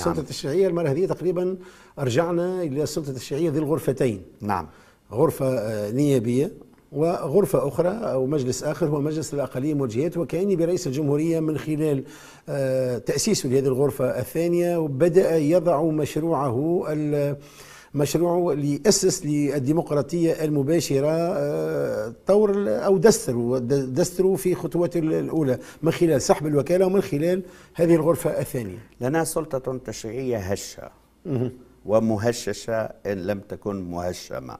نعم. السلطة التشريعية المرة هذه تقريبا رجعنا إلى السلطة التشريعية ذي الغرفتين نعم غرفة آه، نيابية وغرفة أخرى أو مجلس آخر هو مجلس الأقلية والجهات وكأني برئيس الجمهورية من خلال آه، تأسيسه لهذه الغرفة الثانية وبدأ يضع مشروعه مشروعه اسس للديمقراطية المباشرة آه، طور أو دستر دستره في خطواته الأولى من خلال سحب الوكالة ومن خلال هذه الغرفة الثانية لنا سلطة تشريعية هشة ومهششة إن لم تكن مهشمة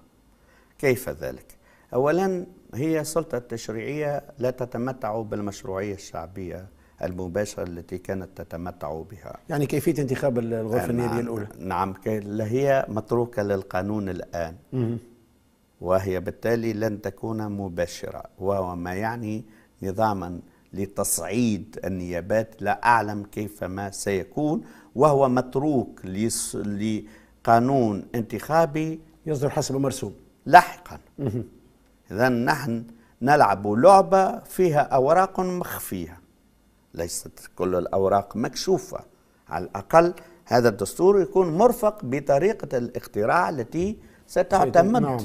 كيف ذلك؟ أولا هي سلطة تشريعية لا تتمتع بالمشروعية الشعبية المباشرة التي كانت تتمتع بها يعني كيفية انتخاب الغرفة النيابية نعم. الأولى نعم هي متروكة للقانون الآن وهي بالتالي لن تكون مباشرة وهو ما يعني نظاما لتصعيد النيابات لا أعلم كيف ما سيكون وهو متروك لقانون انتخابي يصدر حسب مرسوم لاحقا إذا نحن نلعب لعبة فيها أوراق مخفية ليست كل الأوراق مكشوفة على الأقل هذا الدستور يكون مرفق بطريقة الاقتراع التي ستعتمد نعم.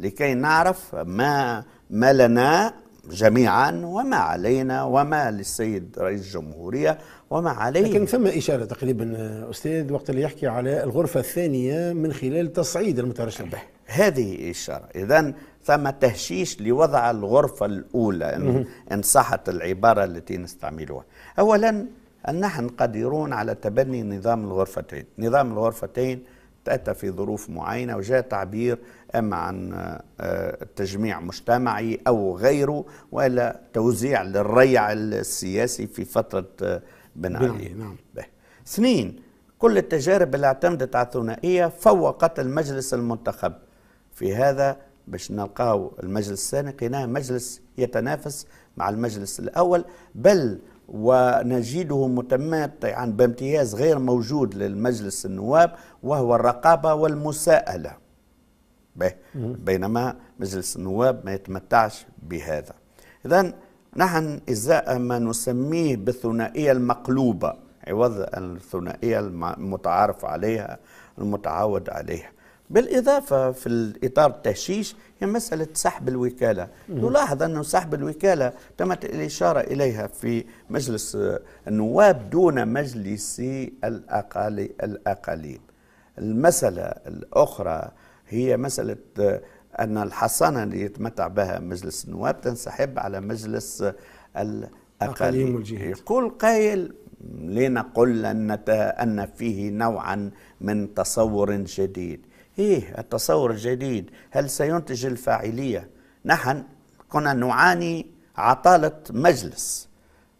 لكي نعرف ما ما لنا جميعا وما علينا وما للسيد رئيس الجمهورية وما عليه لكن ثم إشارة تقريبا أستاذ وقت اللي يحكي على الغرفة الثانية من خلال تصعيد المترشح هذه إشارة إذا ثم تهشيش لوضع الغرفة الأولى إن, إن صحت العبارة التي نستعملها أولا أن نحن قادرون على تبني نظام الغرفتين نظام الغرفتين تأتى في ظروف معينة وجاء تعبير أما عن آه، تجميع مجتمعي أو غيره ولا توزيع للريع السياسي في فترة آه، بن نعم، علي نعم. اثنين كل التجارب اللي اعتمدت على الثنائية فوقت المجلس المنتخب في هذا باش نلقاو المجلس الثاني لقيناه مجلس يتنافس مع المجلس الأول بل ونجده متمتعا يعني بامتياز غير موجود للمجلس النواب وهو الرقابة والمساءلة بينما مجلس النواب ما يتمتعش بهذا إذا نحن إزاء ما نسميه بالثنائية المقلوبة عوض الثنائية المتعارف عليها المتعود عليها بالإضافة في الإطار التهشيش هي مسألة سحب الوكالة نلاحظ أن سحب الوكالة تمت الإشارة إليها في مجلس النواب دون مجلس الأقالي الأقاليم المسألة الأخرى هي مسألة أن الحصانة اللي يتمتع بها مجلس النواب تنسحب على مجلس الأقاليم والجهات كل قائل لنقل أن فيه نوعا من تصور جديد هي إيه، التصور الجديد هل سينتج الفاعلية نحن كنا نعاني عطالة مجلس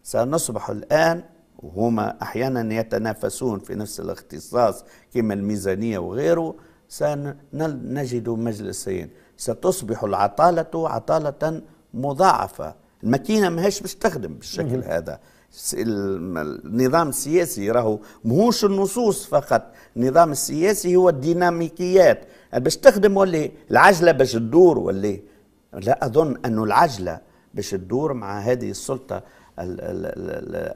سنصبح الآن وهما أحيانا يتنافسون في نفس الاختصاص كما الميزانية وغيره سنجد مجلسين ستصبح العطالة عطالة مضاعفة الماكينة ماهيش باش تخدم بالشكل هذا النظام السياسي راهو مهوش النصوص فقط النظام السياسي هو الديناميكيات باش تخدم ولا العجله باش تدور ولا لا اظن انه العجله باش تدور مع هذه السلطه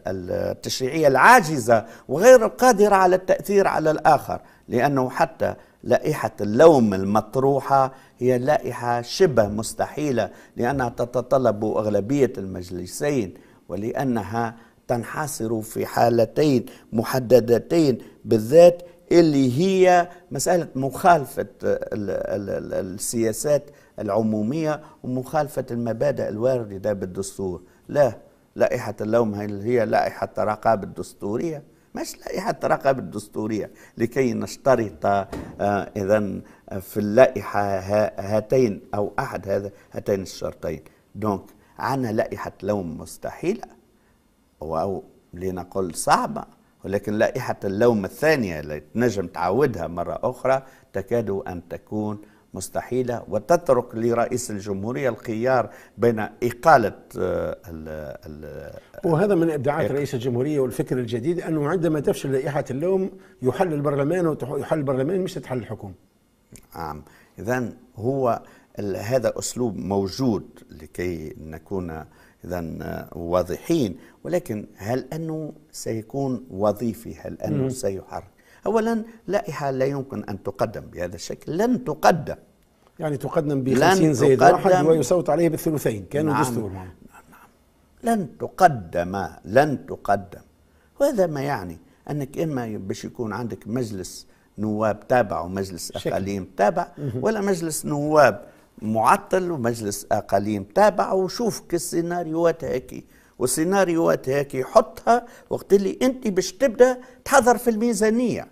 التشريعيه العاجزه وغير القادره على التاثير على الاخر لانه حتى لائحه اللوم المطروحه هي لائحه شبه مستحيله لانها تتطلب اغلبيه المجلسين ولأنها تنحصر في حالتين محددتين بالذات اللي هي مسألة مخالفة السياسات العمومية ومخالفة المبادئ الواردة بالدستور لا لائحة اللوم هي لائحة الرقابة الدستورية مش لائحة الرقابة الدستورية لكي نشترط آه، إذا في اللائحة هاتين أو أحد هذا هاتين الشرطين دونك عن لائحة لوم مستحيلة أو لنقل صعبة ولكن لائحة اللوم الثانية اللي نجم تعودها مرة أخرى تكاد أن تكون مستحيلة وتترك لرئيس الجمهورية الخيار بين إقالة آه، ال ال وهذا من إبداعات إق... رئيس الجمهورية والفكر الجديد أنه عندما تفشل لائحة اللوم يحل البرلمان ويحل البرلمان مش تتحل الحكومة نعم إذا هو هذا أسلوب موجود لكي نكون إذا واضحين ولكن هل أنه سيكون وظيفي هل أنه سيحرك أولا لائحة لا يمكن أن تقدم بهذا الشكل لن تقدم يعني تقدم ب 50 زائد واحد ويصوت عليه بالثلثين كانوا نعم دستور نعم, نعم لن تقدم لن تقدم وهذا ما يعني انك اما باش يكون عندك مجلس نواب تابع ومجلس اقاليم تابع ولا مجلس نواب معطل ومجلس اقاليم تابع وشوف السيناريوهات هيك والسيناريوهات هيك حطها وقت اللي انت باش تبدا تحضر في الميزانيه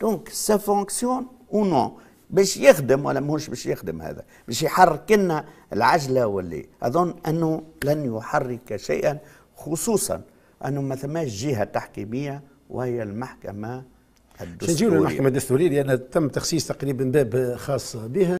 دونك سا فونكسيون او نو باش يخدم ولا ماهوش باش يخدم هذا باش يحرك لنا العجله واللي اظن انه لن يحرك شيئا خصوصا انه ما ثماش جهه تحكيميه وهي المحكمه الدستوريه نجيو للمحكمه الدستوريه لان تم تخصيص تقريبا باب خاص بها